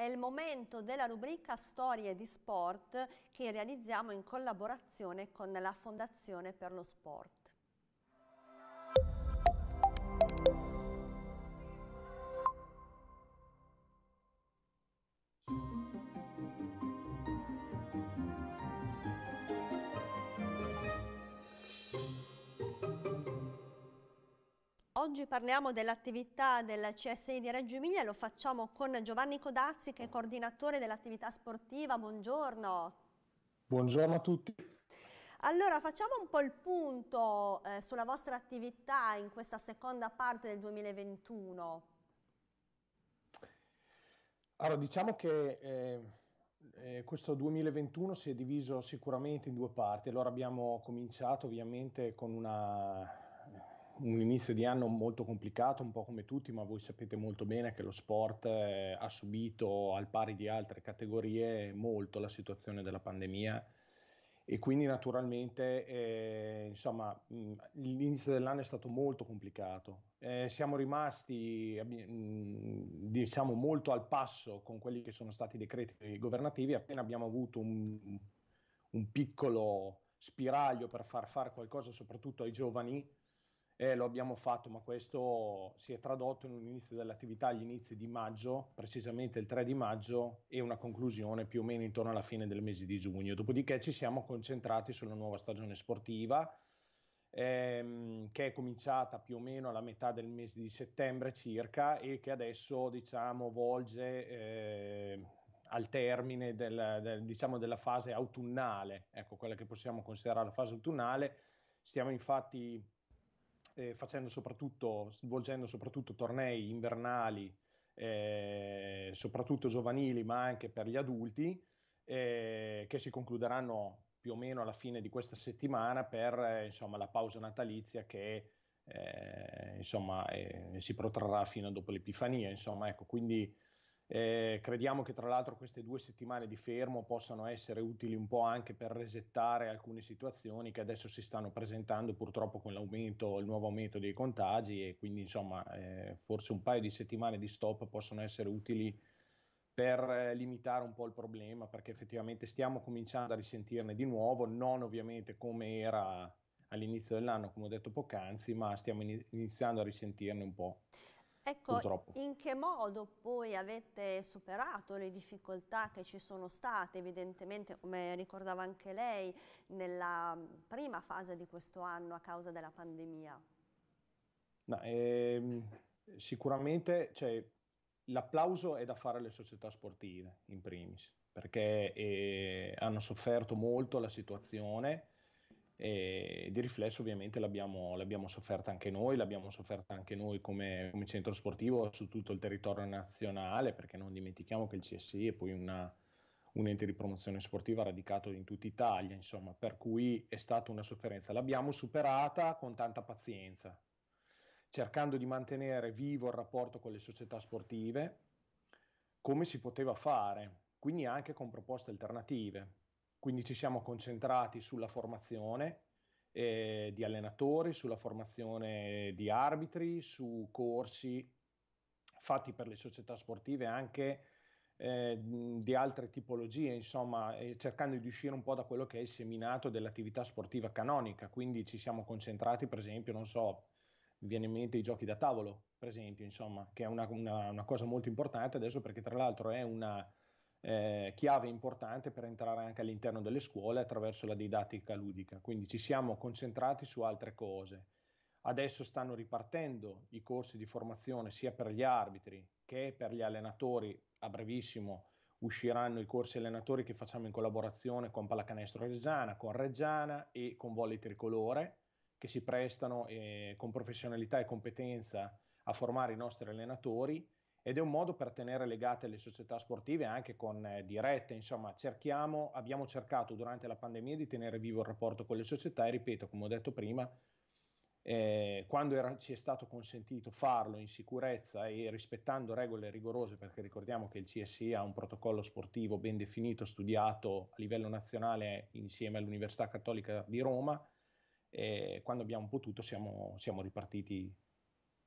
è il momento della rubrica Storie di Sport che realizziamo in collaborazione con la Fondazione per lo Sport. Oggi parliamo dell'attività del CSI di Reggio Emilia, lo facciamo con Giovanni Codazzi che è coordinatore dell'attività sportiva. Buongiorno. Buongiorno a tutti. Allora facciamo un po' il punto eh, sulla vostra attività in questa seconda parte del 2021. Allora diciamo che eh, eh, questo 2021 si è diviso sicuramente in due parti. Allora abbiamo cominciato ovviamente con una un inizio di anno molto complicato, un po' come tutti, ma voi sapete molto bene che lo sport eh, ha subito al pari di altre categorie molto la situazione della pandemia e quindi naturalmente eh, insomma, mm, l'inizio dell'anno è stato molto complicato. Eh, siamo rimasti mm, diciamo molto al passo con quelli che sono stati i decreti governativi, appena abbiamo avuto un, un piccolo spiraglio per far fare qualcosa soprattutto ai giovani eh, lo abbiamo fatto, ma questo si è tradotto in un inizio dell'attività agli inizi di maggio, precisamente il 3 di maggio, e una conclusione più o meno intorno alla fine del mese di giugno. Dopodiché ci siamo concentrati sulla nuova stagione sportiva, ehm, che è cominciata più o meno alla metà del mese di settembre circa e che adesso diciamo volge eh, al termine del, del, diciamo, della fase autunnale, ecco quella che possiamo considerare la fase autunnale. Stiamo infatti eh, soprattutto, svolgendo soprattutto tornei invernali, eh, soprattutto giovanili, ma anche per gli adulti, eh, che si concluderanno più o meno alla fine di questa settimana per eh, insomma, la pausa natalizia che eh, insomma, eh, si protrarrà fino a dopo l'Epifania. Insomma, ecco, quindi eh, crediamo che tra l'altro queste due settimane di fermo possano essere utili un po' anche per resettare alcune situazioni che adesso si stanno presentando purtroppo con l'aumento, il nuovo aumento dei contagi e quindi insomma eh, forse un paio di settimane di stop possono essere utili per eh, limitare un po' il problema, perché effettivamente stiamo cominciando a risentirne di nuovo, non ovviamente come era all'inizio dell'anno, come ho detto poc'anzi, ma stiamo iniziando a risentirne un po'. Ecco, purtroppo. in che modo poi avete superato le difficoltà che ci sono state, evidentemente come ricordava anche lei, nella prima fase di questo anno a causa della pandemia? No, ehm, sicuramente cioè, l'applauso è da fare alle società sportive, in primis, perché eh, hanno sofferto molto la situazione e di riflesso ovviamente l'abbiamo, l'abbiamo sofferta anche noi, l'abbiamo sofferta anche noi come, come, centro sportivo su tutto il territorio nazionale perché non dimentichiamo che il CSI è poi una, un ente di promozione sportiva radicato in tutta Italia, insomma, per cui è stata una sofferenza. L'abbiamo superata con tanta pazienza, cercando di mantenere vivo il rapporto con le società sportive, come si poteva fare, quindi anche con proposte alternative. Quindi ci siamo concentrati sulla formazione eh, di allenatori, sulla formazione di arbitri, su corsi fatti per le società sportive anche eh, di altre tipologie, insomma, eh, cercando di uscire un po' da quello che è il seminato dell'attività sportiva canonica. Quindi ci siamo concentrati, per esempio, non so, mi viene in mente i giochi da tavolo, per esempio, insomma, che è una, una, una cosa molto importante adesso perché tra l'altro è una eh, chiave importante per entrare anche all'interno delle scuole attraverso la didattica ludica. Quindi ci siamo concentrati su altre cose. Adesso stanno ripartendo i corsi di formazione sia per gli arbitri che per gli allenatori. A brevissimo usciranno i corsi allenatori che facciamo in collaborazione con Pallacanestro Reggiana, con Reggiana e con Volley Tricolore, che si prestano eh, con professionalità e competenza a formare i nostri allenatori ed è un modo per tenere legate le società sportive anche con eh, dirette, insomma cerchiamo, abbiamo cercato durante la pandemia di tenere vivo il rapporto con le società e ripeto, come ho detto prima, eh, quando era, ci è stato consentito farlo in sicurezza e rispettando regole rigorose, perché ricordiamo che il CSI ha un protocollo sportivo ben definito, studiato a livello nazionale insieme all'Università Cattolica di Roma, eh, quando abbiamo potuto siamo, siamo ripartiti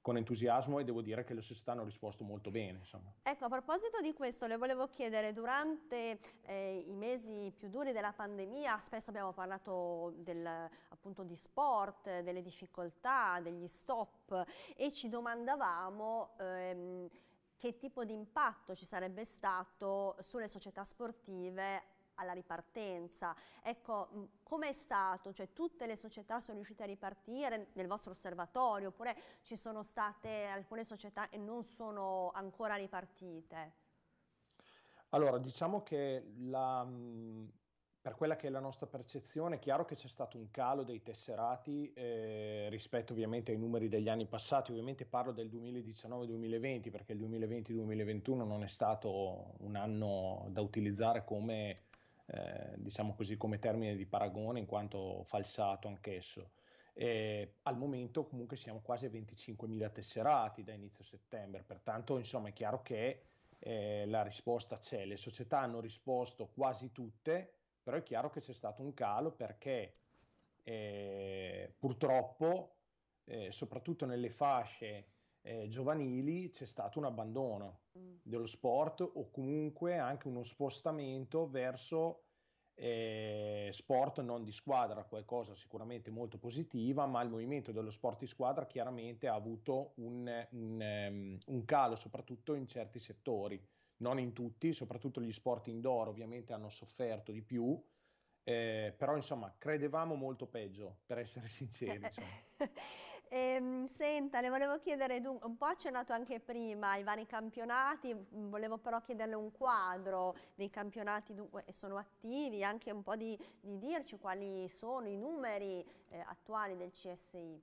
con entusiasmo e devo dire che le società hanno risposto molto bene. Insomma. Ecco, a proposito di questo, le volevo chiedere, durante eh, i mesi più duri della pandemia, spesso abbiamo parlato del, appunto di sport, delle difficoltà, degli stop e ci domandavamo... Ehm, che tipo di impatto ci sarebbe stato sulle società sportive alla ripartenza. Ecco, come è stato? Cioè, tutte le società sono riuscite a ripartire nel vostro osservatorio oppure ci sono state alcune società e non sono ancora ripartite? Allora, diciamo che la, per quella che è la nostra percezione, è chiaro che c'è stato un calo dei tesserati eh, rispetto ovviamente ai numeri degli anni passati, ovviamente parlo del 2019-2020 perché il 2020-2021 non è stato un anno da utilizzare come eh, diciamo così come termine di paragone in quanto falsato anch'esso. E al momento comunque siamo quasi a 25.000 tesserati da inizio settembre, pertanto insomma è chiaro che eh, la risposta c'è, le società hanno risposto quasi tutte, però è chiaro che c'è stato un calo perché eh, purtroppo eh, soprattutto nelle fasce eh, giovanili c'è stato un abbandono, Mm. dello sport o comunque anche uno spostamento verso eh, sport non di squadra, qualcosa sicuramente molto positiva, ma il movimento dello sport di squadra chiaramente ha avuto un, un, ehm, un calo soprattutto in certi settori, non in tutti, soprattutto gli sport indoor ovviamente hanno sofferto di più. Eh, però insomma credevamo molto peggio, per essere sinceri. Insomma. Ehm, senta, le volevo chiedere, un po' accennato anche prima i vari campionati, mhmm, volevo però chiederle un quadro dei campionati dunque, sono attivi, anche un po' di, di dirci quali sono i numeri eh, attuali del CSI.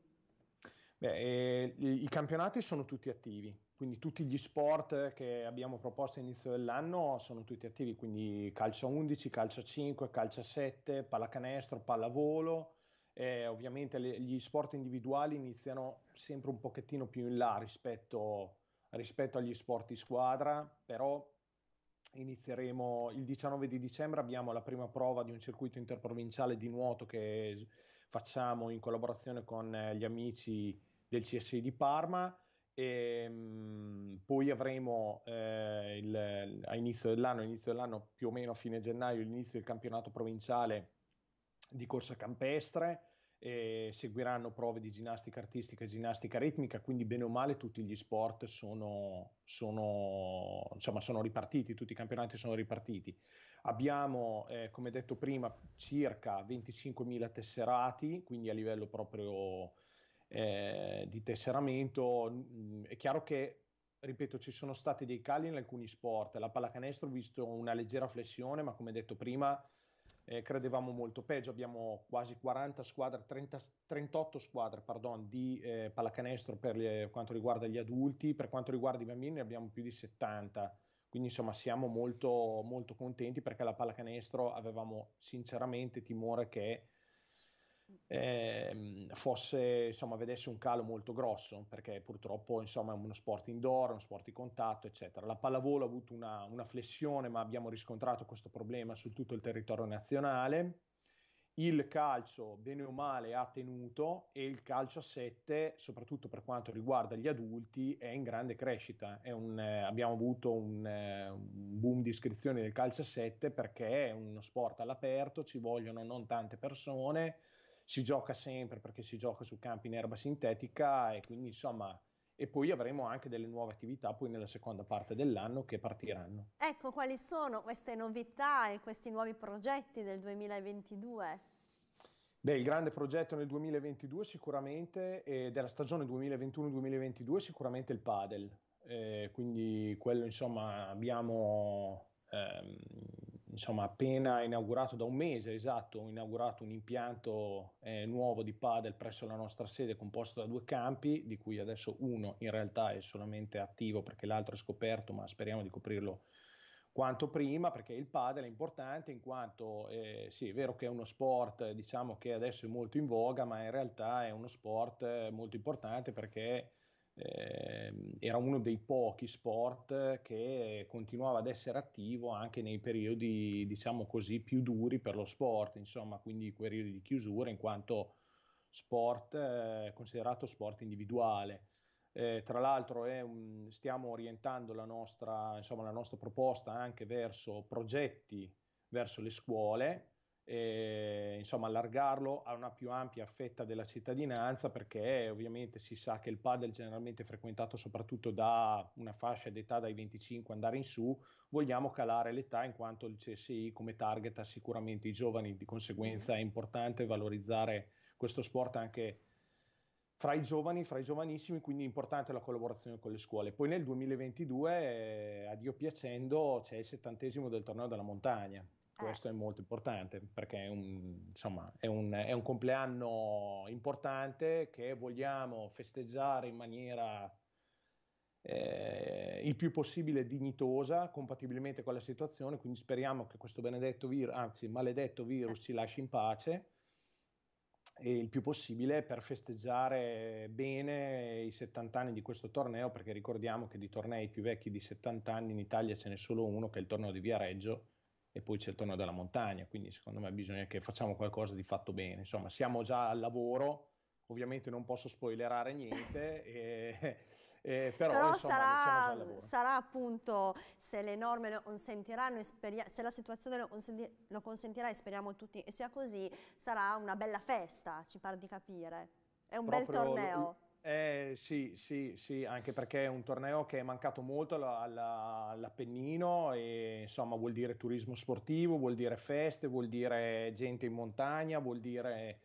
Beh, eh, i campionati sono tutti attivi, quindi tutti gli sport che abbiamo proposto all'inizio dell'anno sono tutti attivi, quindi calcio 11, calcio 5, calcio 7, pallacanestro, pallavolo, eh, ovviamente le, gli sport individuali iniziano sempre un pochettino più in là rispetto, rispetto agli sport di squadra, però inizieremo il 19 di dicembre abbiamo la prima prova di un circuito interprovinciale di nuoto che facciamo in collaborazione con eh, gli amici del CSI di Parma e ehm, mh, poi avremo eh, il, a inizio dell'anno, inizio dell'anno più o meno a fine gennaio, l'inizio del campionato provinciale di corsa campestre, eh, seguiranno prove di ginnastica artistica e ginnastica ritmica, quindi bene o male tutti gli sport sono, sono, insomma, sono ripartiti, tutti i campionati sono ripartiti. Abbiamo, eh, come detto prima, circa 25.000 tesserati, quindi a livello proprio eh, di tesseramento. è chiaro che ripeto, ci sono stati dei cali in alcuni sport. La pallacanestro ho visto una leggera flessione, ma come detto prima, eh, credevamo molto peggio, abbiamo quasi 40 squadre, 30, 38 squadre pardon, di eh, pallacanestro per le, quanto riguarda gli adulti, per quanto riguarda i bambini ne abbiamo più di 70, quindi insomma siamo molto, molto contenti perché la pallacanestro avevamo sinceramente timore che eh, fosse, insomma, vedesse un calo molto grosso, perché purtroppo insomma, è uno sport indoor, uno sport di contatto, eccetera. La pallavolo ha avuto una, una flessione, ma abbiamo riscontrato questo problema su tutto il territorio nazionale. Il calcio, bene o male, ha tenuto e il calcio a 7, soprattutto per quanto riguarda gli adulti, è in grande crescita. Un, eh, abbiamo avuto un, eh, un boom di iscrizioni del calcio a 7 perché è uno sport all'aperto, ci vogliono non tante persone, si gioca sempre perché si gioca su campi in erba sintetica e quindi insomma e poi avremo anche delle nuove attività poi nella seconda parte dell'anno che partiranno. Ecco, quali sono queste novità e questi nuovi progetti del 2022? Beh, il grande progetto nel 2022 sicuramente, eh, della stagione 2021-2022 sicuramente il padel, eh, quindi quello insomma abbiamo ehm, insomma, appena inaugurato da un mese, esatto, inaugurato un impianto eh, nuovo di padel presso la nostra sede composto da due campi, di cui adesso uno in realtà è solamente attivo perché l'altro è scoperto, ma speriamo di coprirlo quanto prima, perché il padel è importante in quanto eh, sì, è vero che è uno sport diciamo che adesso è molto in voga, ma in realtà è uno sport eh, molto importante perché eh, era uno dei pochi sport che continuava ad essere attivo anche nei periodi, diciamo così, più duri per lo sport, insomma, quindi periodi di chiusura in quanto sport eh, considerato sport individuale. Eh, tra l'altro un, stiamo orientando la nostra, insomma, la nostra proposta anche verso progetti verso le scuole eh, insomma, allargarlo a una più ampia fetta della cittadinanza perché ovviamente si sa che il padel generalmente è frequentato soprattutto da una fascia d'età dai 25 andare in su, vogliamo calare l'età in quanto il CSI come target ha sicuramente i giovani, di conseguenza è importante valorizzare questo sport anche fra i giovani, fra i giovanissimi, quindi è importante la collaborazione con le scuole. Poi nel 2022, eh, a Dio piacendo, c'è il settantesimo del torneo della montagna. Eh. Questo è molto importante perché è un, insomma, è, un, è un, compleanno importante che vogliamo festeggiare in maniera eh, il più possibile dignitosa, compatibilmente con la situazione, quindi speriamo che questo benedetto virus, anzi maledetto virus, ci lasci in pace il più possibile per festeggiare bene i 70 anni di questo torneo, perché ricordiamo che di tornei più vecchi di 70 anni in Italia ce n'è solo uno, che è il torneo di Viareggio, e poi c'è il torneo della montagna, quindi secondo me bisogna che facciamo qualcosa di fatto bene. Insomma, siamo già al lavoro, ovviamente non posso spoilerare niente, e, eh, però, però insomma, sarà, diciamo, sarà, appunto se le norme lo consentiranno, se la situazione lo, consenti lo consentirà e speriamo tutti che sia così, sarà una bella festa, ci pare di capire. È un bel torneo. Eh, sì, sì, sì, anche perché è un torneo che è mancato molto all'Appennino e insomma vuol dire turismo sportivo, vuol dire feste, vuol dire gente in montagna, vuol dire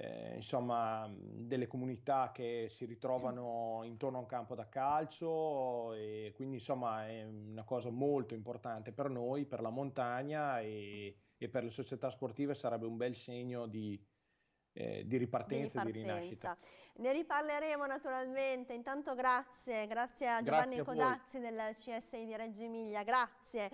eh, insomma, delle comunità che si ritrovano intorno a un campo da calcio e quindi insomma è una cosa molto importante per noi, per la montagna e, e per le società sportive sarebbe un bel segno di, eh, di ripartenza e di, di rinascita. Ne riparleremo naturalmente, intanto grazie, grazie a Giovanni grazie a Codazzi del CSI di Reggio Emilia, grazie.